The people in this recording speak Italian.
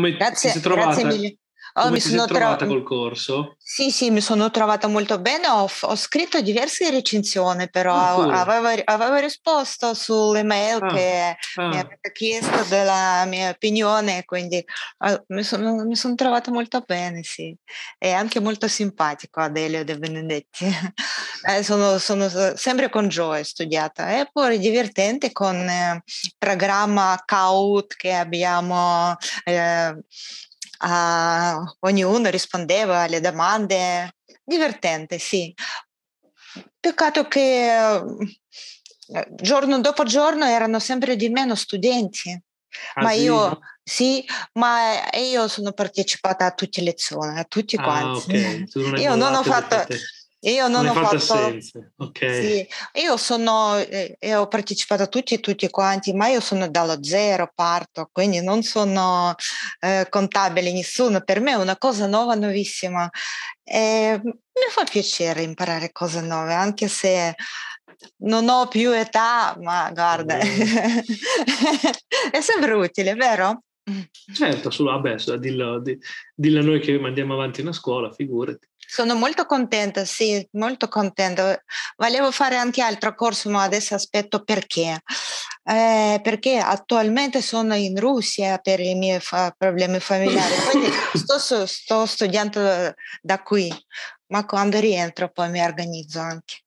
Come grazie, si è trovata? Grazie Oh, Come mi sono trovata col corso? Sì, sì, mi sono trovata molto bene. Ho, ho scritto diverse recensioni, però ah, avevo, avevo, risposto sulle mail ah, che ah. mi avete chiesto della mia opinione, quindi ah, mi sono, mi sono trovata molto bene, sì. E anche molto simpatico Adelio De Benedetti. eh, sono, sono, eh, sempre con Joe studiata e poi divertente con eh, programma Kaut che abbiamo eh, a, ognuno rispondeva alle domande divertente sì peccato che eh, giorno dopo giorno erano sempre di meno studenti ah, ma sì? io sì, ma eh, io sono partecipata a tutte le lezioni, a tutti ah, quanti. Okay. Io non ho fatto, io non, non ho fatto, fatto... Okay. Sì. Io sono, eh, ho partecipato a tutti e tutti quanti, ma io sono dallo zero, parto, quindi non sono eh, contabile nessuno. Per me è una cosa nuova, nuovissima. E mi fa piacere imparare cose nuove, anche se non ho più età, ma guarda, è sempre utile, vero? Certo, solo, vabbè, dillo, dillo a noi che mandiamo avanti una scuola, figurati. Sono molto contenta, sì, molto contenta. Volevo fare anche altro corso, ma adesso aspetto perché. Eh, perché attualmente sono in Russia per i miei fa- problemi familiari, quindi sto, sto studiando da qui, ma quando rientro poi mi organizzo anche.